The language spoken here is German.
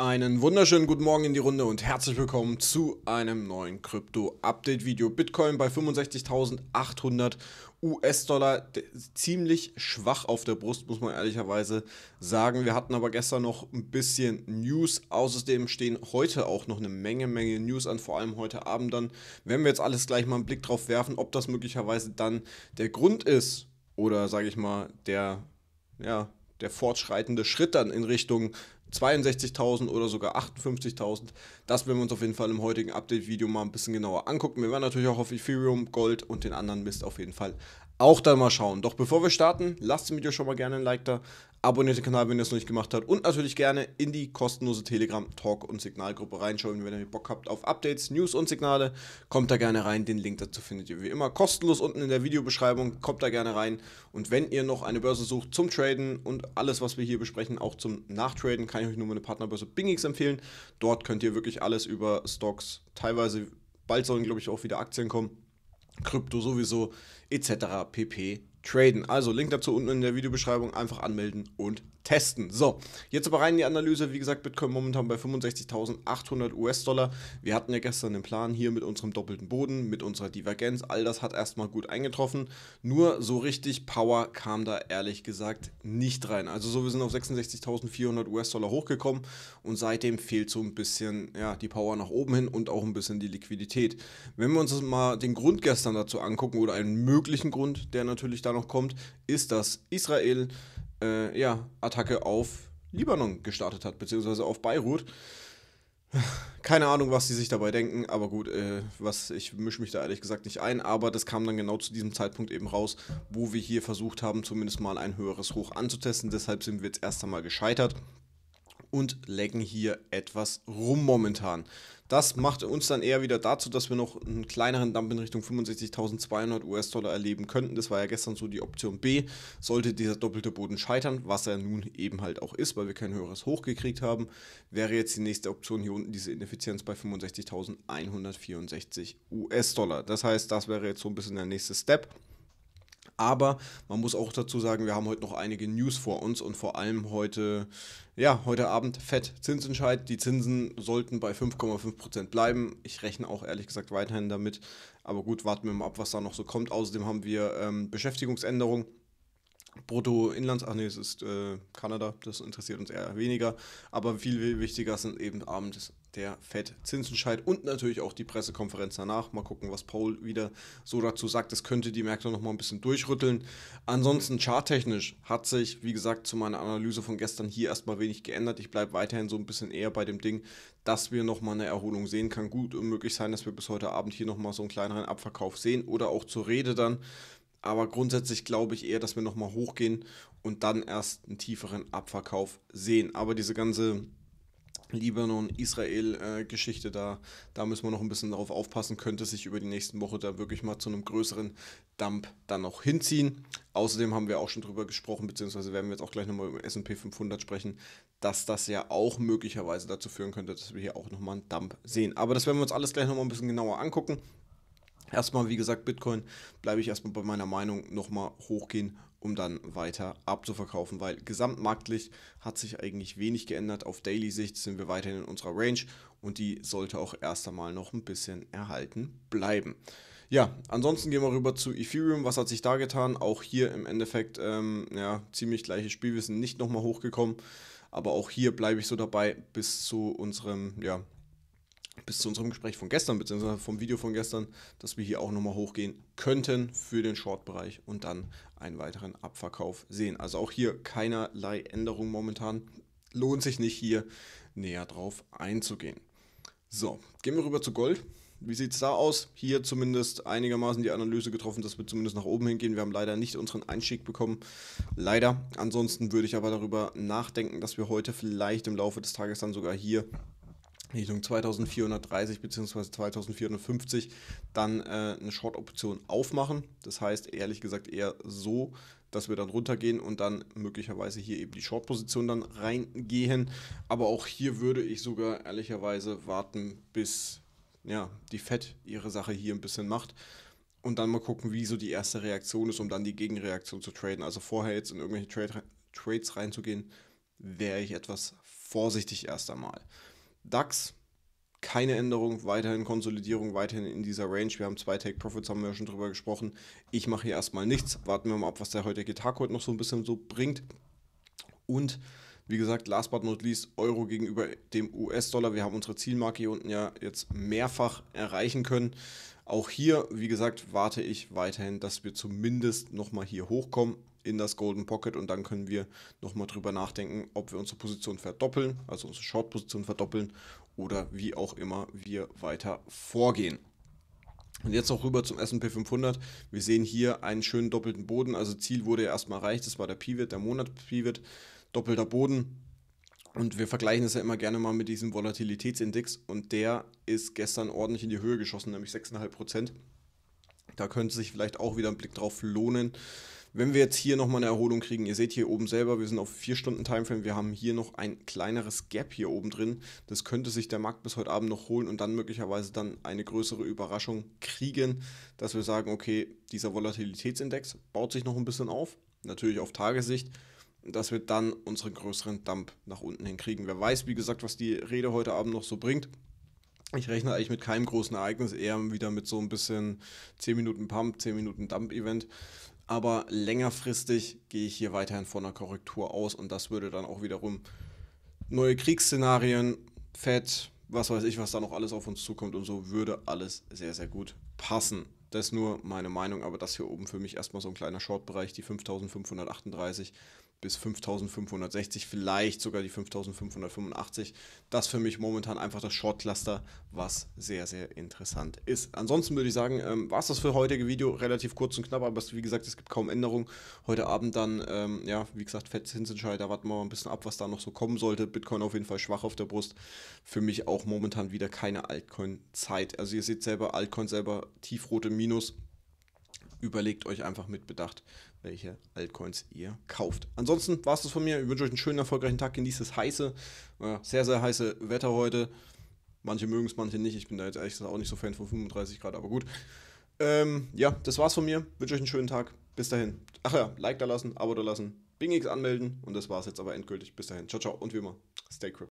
Einen wunderschönen guten Morgen in die Runde und herzlich willkommen zu einem neuen Krypto-Update-Video. Bitcoin bei 65.800 US-Dollar, ziemlich schwach auf der Brust, muss man ehrlicherweise sagen. Wir hatten aber gestern noch ein bisschen News. Außerdem stehen heute auch noch eine Menge, Menge News an, vor allem heute Abend dann. wenn wir jetzt alles gleich mal einen Blick drauf werfen, ob das möglicherweise dann der Grund ist oder, sage ich mal, der, ja, der fortschreitende Schritt dann in Richtung 62.000 oder sogar 58.000. Das werden wir uns auf jeden Fall im heutigen Update-Video mal ein bisschen genauer angucken. Wir werden natürlich auch auf Ethereum, Gold und den anderen Mist auf jeden Fall auch dann mal schauen. Doch bevor wir starten, lasst dem Video schon mal gerne ein Like da, abonniert den Kanal, wenn ihr es noch nicht gemacht habt und natürlich gerne in die kostenlose Telegram Talk und Signalgruppe reinschauen, wenn ihr Bock habt auf Updates, News und Signale, kommt da gerne rein. Den Link dazu findet ihr wie immer kostenlos unten in der Videobeschreibung, kommt da gerne rein und wenn ihr noch eine Börse sucht zum Traden und alles was wir hier besprechen auch zum Nachtraden, kann ich euch nur meine Partnerbörse Bingix empfehlen. Dort könnt ihr wirklich alles über Stocks, teilweise bald sollen glaube ich auch wieder Aktien kommen Krypto sowieso etc. pp traden. Also Link dazu unten in der Videobeschreibung, einfach anmelden und testen. So, jetzt aber rein in die Analyse. Wie gesagt, Bitcoin momentan bei 65.800 US-Dollar. Wir hatten ja gestern den Plan hier mit unserem doppelten Boden, mit unserer Divergenz. All das hat erstmal gut eingetroffen. Nur so richtig Power kam da ehrlich gesagt nicht rein. Also so, wir sind auf 66.400 US-Dollar hochgekommen und seitdem fehlt so ein bisschen ja, die Power nach oben hin und auch ein bisschen die Liquidität. Wenn wir uns mal den Grund gestern dazu angucken oder einen möglichen Grund, der natürlich da noch noch kommt, ist, dass Israel äh, ja, Attacke auf Libanon gestartet hat, beziehungsweise auf Beirut. Keine Ahnung, was sie sich dabei denken, aber gut, äh, was, ich mische mich da ehrlich gesagt nicht ein, aber das kam dann genau zu diesem Zeitpunkt eben raus, wo wir hier versucht haben, zumindest mal ein höheres Hoch anzutesten. Deshalb sind wir jetzt erst einmal gescheitert und lecken hier etwas rum momentan. Das macht uns dann eher wieder dazu, dass wir noch einen kleineren Dump in Richtung 65.200 US-Dollar erleben könnten. Das war ja gestern so die Option B. Sollte dieser doppelte Boden scheitern, was er nun eben halt auch ist, weil wir kein höheres Hoch gekriegt haben, wäre jetzt die nächste Option hier unten diese Ineffizienz bei 65.164 US-Dollar. Das heißt, das wäre jetzt so ein bisschen der nächste Step. Aber man muss auch dazu sagen, wir haben heute noch einige News vor uns und vor allem heute, ja, heute Abend Fett Zinsentscheid. Die Zinsen sollten bei 5,5% bleiben. Ich rechne auch ehrlich gesagt weiterhin damit. Aber gut, warten wir mal ab, was da noch so kommt. Außerdem haben wir ähm, Beschäftigungsänderungen. Bruttoinlands, ach nee, es ist äh, Kanada, das interessiert uns eher weniger. Aber viel, viel wichtiger sind eben abends der FED-Zinsentscheid und natürlich auch die Pressekonferenz danach. Mal gucken, was Paul wieder so dazu sagt. Das könnte die Märkte noch mal ein bisschen durchrütteln. Ansonsten charttechnisch hat sich, wie gesagt, zu meiner Analyse von gestern hier erstmal wenig geändert. Ich bleibe weiterhin so ein bisschen eher bei dem Ding, dass wir noch mal eine Erholung sehen. Kann gut und möglich sein, dass wir bis heute Abend hier noch mal so einen kleineren Abverkauf sehen oder auch zur Rede dann. Aber grundsätzlich glaube ich eher, dass wir nochmal hochgehen und dann erst einen tieferen Abverkauf sehen. Aber diese ganze Libanon-Israel-Geschichte, äh, da, da müssen wir noch ein bisschen darauf aufpassen, könnte sich über die nächsten Woche da wirklich mal zu einem größeren Dump dann noch hinziehen. Außerdem haben wir auch schon drüber gesprochen, beziehungsweise werden wir jetzt auch gleich nochmal über S&P 500 sprechen, dass das ja auch möglicherweise dazu führen könnte, dass wir hier auch nochmal einen Dump sehen. Aber das werden wir uns alles gleich nochmal ein bisschen genauer angucken. Erstmal, wie gesagt, Bitcoin bleibe ich erstmal bei meiner Meinung nochmal hochgehen, um dann weiter abzuverkaufen, weil gesamtmarktlich hat sich eigentlich wenig geändert. Auf Daily-Sicht sind wir weiterhin in unserer Range und die sollte auch erst einmal noch ein bisschen erhalten bleiben. Ja, ansonsten gehen wir rüber zu Ethereum. Was hat sich da getan? Auch hier im Endeffekt ähm, ja, ziemlich gleiches Spielwissen, nicht nochmal hochgekommen, aber auch hier bleibe ich so dabei bis zu unserem ja, bis zu unserem Gespräch von gestern, beziehungsweise vom Video von gestern, dass wir hier auch nochmal hochgehen könnten für den Short-Bereich und dann einen weiteren Abverkauf sehen. Also auch hier keinerlei Änderung momentan. Lohnt sich nicht hier näher drauf einzugehen. So, gehen wir rüber zu Gold. Wie sieht es da aus? Hier zumindest einigermaßen die Analyse getroffen, dass wir zumindest nach oben hingehen. Wir haben leider nicht unseren Einstieg bekommen. Leider. Ansonsten würde ich aber darüber nachdenken, dass wir heute vielleicht im Laufe des Tages dann sogar hier Richtung 2430 bzw. 2450 dann äh, eine Short-Option aufmachen. Das heißt, ehrlich gesagt, eher so, dass wir dann runtergehen und dann möglicherweise hier eben die Short-Position dann reingehen. Aber auch hier würde ich sogar ehrlicherweise warten, bis ja, die FED ihre Sache hier ein bisschen macht und dann mal gucken, wie so die erste Reaktion ist, um dann die Gegenreaktion zu traden. Also vorher jetzt in irgendwelche Trade, Trades reinzugehen, wäre ich etwas vorsichtig erst einmal. DAX, keine Änderung, weiterhin Konsolidierung, weiterhin in dieser Range. Wir haben zwei Take Profits, haben wir ja schon drüber gesprochen. Ich mache hier erstmal nichts. Warten wir mal ab, was der heutige Tag heute noch so ein bisschen so bringt. Und wie gesagt, last but not least, Euro gegenüber dem US-Dollar. Wir haben unsere Zielmarke hier unten ja jetzt mehrfach erreichen können. Auch hier, wie gesagt, warte ich weiterhin, dass wir zumindest nochmal hier hochkommen in das Golden Pocket und dann können wir nochmal drüber nachdenken, ob wir unsere Position verdoppeln, also unsere Short-Position verdoppeln oder wie auch immer wir weiter vorgehen. Und jetzt noch rüber zum S&P 500. Wir sehen hier einen schönen doppelten Boden. Also Ziel wurde ja erstmal erreicht. Das war der Pivot, der Monat-Pivot. Doppelter Boden, und wir vergleichen es ja immer gerne mal mit diesem Volatilitätsindex und der ist gestern ordentlich in die Höhe geschossen, nämlich 6,5 Da könnte sich vielleicht auch wieder ein Blick drauf lohnen. Wenn wir jetzt hier nochmal eine Erholung kriegen, ihr seht hier oben selber, wir sind auf 4 Stunden Timeframe, wir haben hier noch ein kleineres Gap hier oben drin. Das könnte sich der Markt bis heute Abend noch holen und dann möglicherweise dann eine größere Überraschung kriegen, dass wir sagen, okay, dieser Volatilitätsindex baut sich noch ein bisschen auf, natürlich auf Tagessicht dass wir dann unseren größeren Dump nach unten hinkriegen. Wer weiß, wie gesagt, was die Rede heute Abend noch so bringt. Ich rechne eigentlich mit keinem großen Ereignis, eher wieder mit so ein bisschen 10 Minuten Pump, 10 Minuten Dump-Event. Aber längerfristig gehe ich hier weiterhin von einer Korrektur aus und das würde dann auch wiederum neue Kriegsszenarien, Fett, was weiß ich, was da noch alles auf uns zukommt und so, würde alles sehr, sehr gut passen. Das ist nur meine Meinung, aber das hier oben für mich erstmal so ein kleiner Short-Bereich, die 5538 bis 5560, vielleicht sogar die 5585. Das für mich momentan einfach das Shortcluster, was sehr, sehr interessant ist. Ansonsten würde ich sagen, ähm, war es das für heutige Video. Relativ kurz und knapp, aber es, wie gesagt, es gibt kaum Änderungen. Heute Abend dann, ähm, ja, wie gesagt, Fettzinsentscheid, da warten wir mal ein bisschen ab, was da noch so kommen sollte. Bitcoin auf jeden Fall schwach auf der Brust. Für mich auch momentan wieder keine Altcoin-Zeit. Also ihr seht selber, Altcoin selber tiefrote Minus überlegt euch einfach mit Bedacht, welche Altcoins ihr kauft. Ansonsten war es das von mir. Ich wünsche euch einen schönen, erfolgreichen Tag. Genießt das heiße, äh, sehr, sehr heiße Wetter heute. Manche mögen es, manche nicht. Ich bin da jetzt ehrlich gesagt auch nicht so Fan von 35 Grad, aber gut. Ähm, ja, das war's von mir. Wünsche euch einen schönen Tag. Bis dahin. Ach ja, Like da lassen, Abo da lassen, BingX anmelden und das war's jetzt aber endgültig. Bis dahin. Ciao, ciao und wie immer, stay crypto.